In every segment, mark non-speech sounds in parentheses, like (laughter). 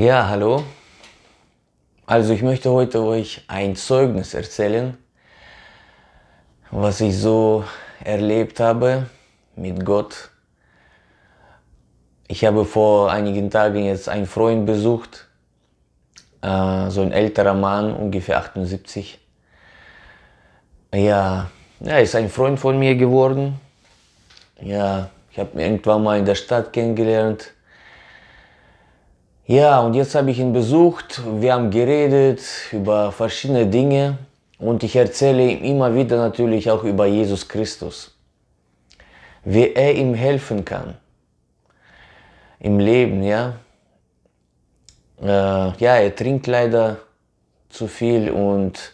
Ja, hallo. Also ich möchte heute euch ein Zeugnis erzählen, was ich so erlebt habe mit Gott. Ich habe vor einigen Tagen jetzt einen Freund besucht, äh, so ein älterer Mann, ungefähr 78. Ja, er ist ein Freund von mir geworden. Ja, ich habe ihn irgendwann mal in der Stadt kennengelernt ja, und jetzt habe ich ihn besucht, wir haben geredet über verschiedene Dinge und ich erzähle ihm immer wieder natürlich auch über Jesus Christus, wie er ihm helfen kann im Leben, ja. Äh, ja, er trinkt leider zu viel und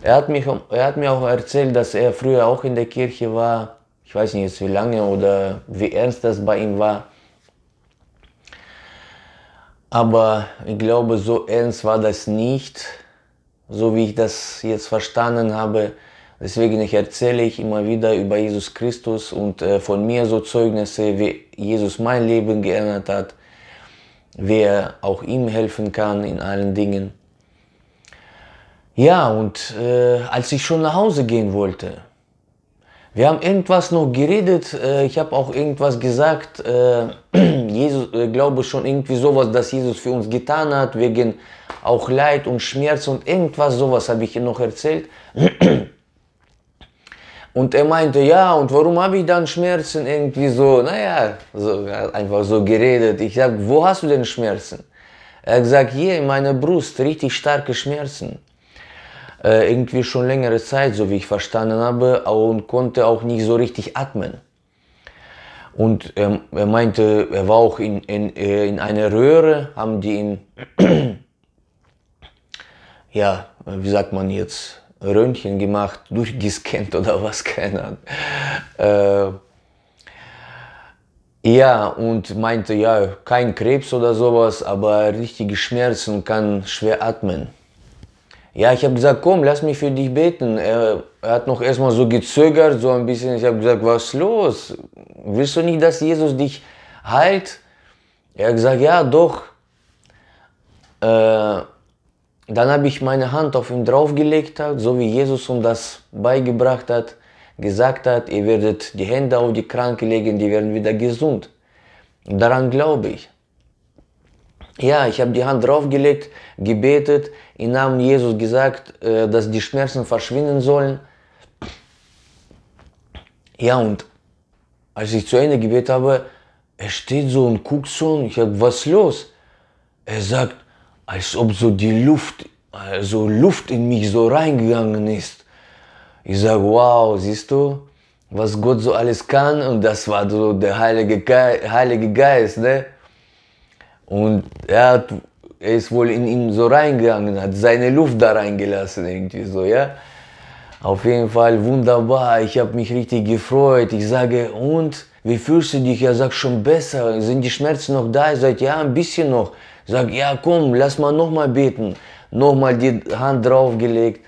er hat, mich, er hat mir auch erzählt, dass er früher auch in der Kirche war. Ich weiß nicht jetzt wie lange oder wie ernst das bei ihm war. Aber ich glaube, so ernst war das nicht, so wie ich das jetzt verstanden habe. Deswegen ich erzähle ich immer wieder über Jesus Christus und äh, von mir so Zeugnisse, wie Jesus mein Leben geändert hat, wer auch ihm helfen kann in allen Dingen. Ja, und äh, als ich schon nach Hause gehen wollte, wir haben irgendwas noch geredet, äh, ich habe auch irgendwas gesagt, äh, Jesus, äh, glaube schon irgendwie sowas, dass Jesus für uns getan hat, wegen auch Leid und Schmerz und irgendwas, sowas habe ich ihm noch erzählt. (clears throat) Und er meinte, ja, und warum habe ich dann Schmerzen? Irgendwie so, naja, so, einfach so geredet. Ich sage, wo hast du denn Schmerzen? Er sagt, hier in meiner Brust, richtig starke Schmerzen. Äh, irgendwie schon längere Zeit, so wie ich verstanden habe, und konnte auch nicht so richtig atmen. Und er, er, meinte, er war auch in, in, äh, in einer Röhre, haben die ihn, (clears throat) ja, wie sagt man jetzt, Röntgen gemacht, durchgescannt oder was, (laughs) keine Ahnung. Äh, ja, und meinte, ja, kein Krebs oder sowas, aber richtige Schmerzen, kann schwer atmen. Ja, ich habe gesagt, komm, lass mich für dich beten. Er, er hat noch erstmal so gezögert, so ein bisschen. Ich habe gesagt, was ist los? Willst du nicht, dass Jesus dich heilt? Er gesagt, ja, doch. Äh, dann habe ich meine Hand auf ihn draufgelegt, halt, so wie Jesus uns das beigebracht hat, gesagt hat, ihr werdet die Hände auf die Kranke legen, die werden wieder gesund. Daran glaube ich. Ja, ich habe die Hand draufgelegt, gebetet, im Namen Jesus gesagt, äh, dass die Schmerzen verschwinden sollen. Ja, und als ich zu Ende gebetet habe, er steht so und guckt so und ich sage, was ist los? Er sagt, als ob so die Luft, also Luft in mich so reingegangen ist. Ich sage, wow, siehst du, was Gott so alles kann und das war so der Heilige, Ge Heilige Geist, ne? Und er hat er ist wohl in ihn so reingegangen, hat seine Luft da reingelassen, irgendwie so, ja. Auf jeden Fall wunderbar, ich habe mich richtig gefreut. Ich sage, und, wie fühlst du dich? Er sagt, schon besser. Sind die Schmerzen noch da? Er sagt, ja, ein bisschen noch. Sagt, ja, komm, lass mal nochmal beten. Nochmal die Hand draufgelegt.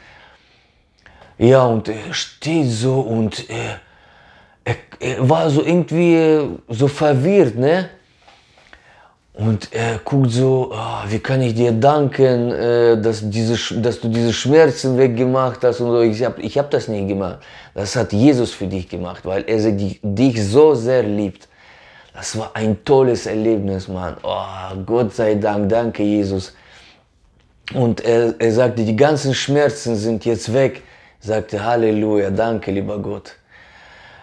Ja, und er steht so und er, er, er war so irgendwie äh, so verwirrt, ne? und er guckt so, oh, wie kann ich dir danken, äh, dass, diese, dass du diese Schmerzen weggemacht hast und so. Ich habe ich hab das nicht gemacht. Das hat Jesus für dich gemacht, weil er dich so sehr liebt. Das war ein tolles Erlebnis, Mann. Oh, Gott sei Dank, danke Jesus. Und er, er sagte, die ganzen Schmerzen sind jetzt weg. Er sagte, Halleluja, danke, lieber Gott.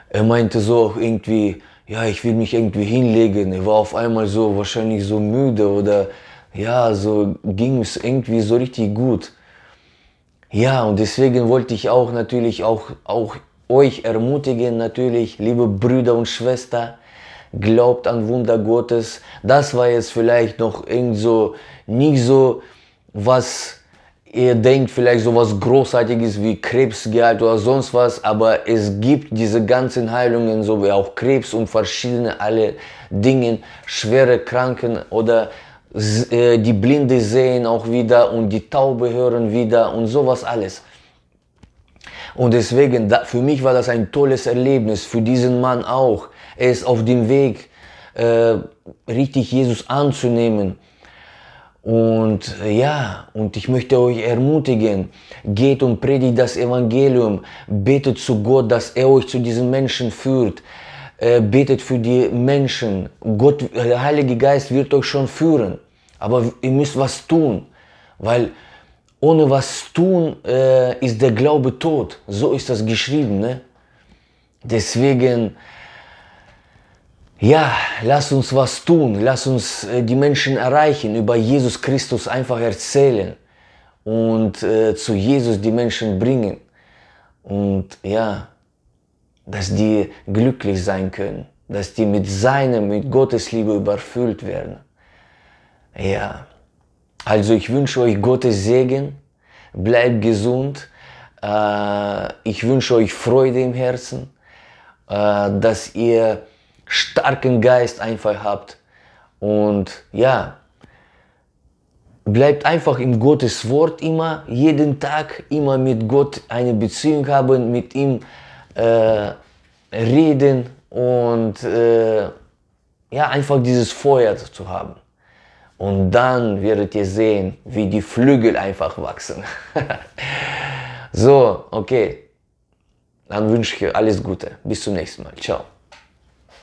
Er meinte so auch irgendwie, ja, ich will mich irgendwie hinlegen. Ich war auf einmal so wahrscheinlich so müde oder ja, so ging es irgendwie so richtig gut. Ja, und deswegen wollte ich auch natürlich auch, auch euch ermutigen, natürlich, liebe Brüder und Schwester, glaubt an Wunder Gottes. Das war jetzt vielleicht noch irgend so, nicht so, was ihr denkt vielleicht sowas Großartiges wie Krebs geheilt oder sonst was, aber es gibt diese ganzen Heilungen, so wie auch Krebs und verschiedene alle Dinge, schwere Kranken oder äh, die Blinde sehen auch wieder und die Taube hören wieder und sowas alles. Und deswegen, für mich war das ein tolles Erlebnis, für diesen Mann auch. Er ist auf dem Weg, äh, richtig Jesus anzunehmen und ja, und ich möchte euch ermutigen, geht und predigt das Evangelium, betet zu Gott, dass er euch zu diesen Menschen führt, äh, betet für die Menschen. Gott, der Heilige Geist wird euch schon führen, aber ihr müsst was tun, weil ohne was tun äh, ist der Glaube tot. So ist das geschrieben. Ne? Deswegen, ja, lass uns was tun, lass uns äh, die Menschen erreichen, über Jesus Christus einfach erzählen und äh, zu Jesus die Menschen bringen. Und ja, dass die glücklich sein können, dass die mit seinem, mit Gottes Liebe überfüllt werden. Ja, also ich wünsche euch Gottes Segen, bleibt gesund, äh, ich wünsche euch Freude im Herzen, äh, dass ihr starken Geist einfach habt. Und ja, bleibt einfach im Gottes Wort immer, jeden Tag immer mit Gott eine Beziehung haben, mit ihm äh, reden und äh, ja, einfach dieses Feuer zu haben. Und dann werdet ihr sehen, wie die Flügel einfach wachsen. (laughs) so, okay. Dann wünsche ich euch alles Gute. Bis zum nächsten Mal. Ciao.